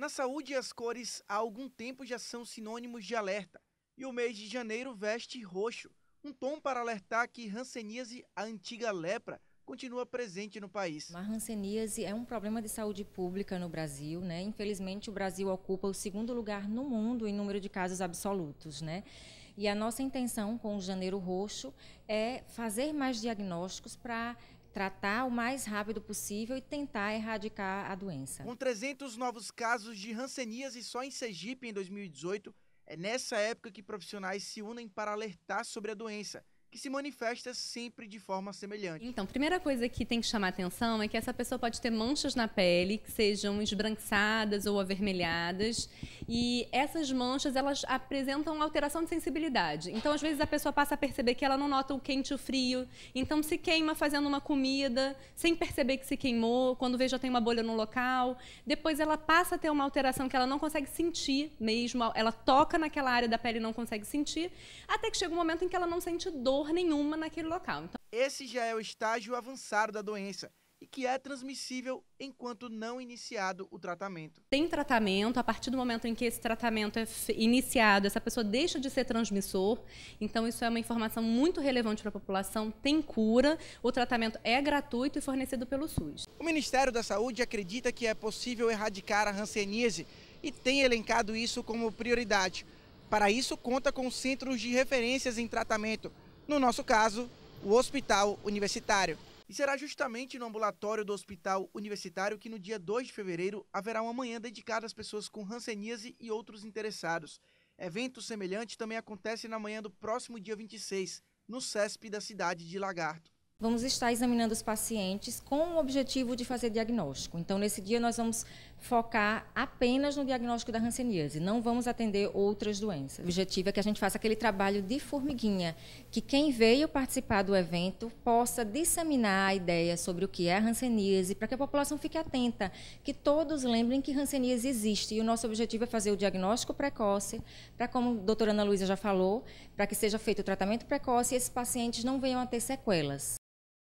Na saúde, as cores há algum tempo já são sinônimos de alerta, e o mês de janeiro veste roxo, um tom para alertar que ranceníase, a antiga lepra, continua presente no país. A ranceníase é um problema de saúde pública no Brasil, né? Infelizmente o Brasil ocupa o segundo lugar no mundo em número de casos absolutos, né? E a nossa intenção com o Janeiro Roxo é fazer mais diagnósticos para tratar o mais rápido possível e tentar erradicar a doença. Com 300 novos casos de hanseníase só em Sergipe em 2018, é nessa época que profissionais se unem para alertar sobre a doença que se manifesta sempre de forma semelhante. Então, primeira coisa que tem que chamar atenção é que essa pessoa pode ter manchas na pele que sejam esbranquiçadas ou avermelhadas, e essas manchas elas apresentam alteração de sensibilidade. Então, às vezes a pessoa passa a perceber que ela não nota o quente e o frio, então se queima fazendo uma comida sem perceber que se queimou, quando vê já tem uma bolha no local. Depois ela passa a ter uma alteração que ela não consegue sentir mesmo, ela toca naquela área da pele e não consegue sentir, até que chega um momento em que ela não sente dor dor nenhuma naquele local. Então... Esse já é o estágio avançado da doença e que é transmissível enquanto não iniciado o tratamento. Tem tratamento, a partir do momento em que esse tratamento é iniciado, essa pessoa deixa de ser transmissor, então isso é uma informação muito relevante para a população, tem cura, o tratamento é gratuito e fornecido pelo SUS. O Ministério da Saúde acredita que é possível erradicar a hanseníase e tem elencado isso como prioridade. Para isso, conta com centros de referências em tratamento, no nosso caso, o Hospital Universitário. E será justamente no ambulatório do Hospital Universitário que no dia 2 de fevereiro haverá uma manhã dedicada às pessoas com hanseníase e outros interessados. Evento semelhante também acontece na manhã do próximo dia 26, no CESP da cidade de Lagarto vamos estar examinando os pacientes com o objetivo de fazer diagnóstico. Então, nesse dia, nós vamos focar apenas no diagnóstico da hanseníase, não vamos atender outras doenças. O objetivo é que a gente faça aquele trabalho de formiguinha, que quem veio participar do evento possa disseminar a ideia sobre o que é a hanseníase, para que a população fique atenta, que todos lembrem que hanseníase existe. E o nosso objetivo é fazer o diagnóstico precoce, para como a doutora Ana Luísa já falou, para que seja feito o tratamento precoce e esses pacientes não venham a ter sequelas.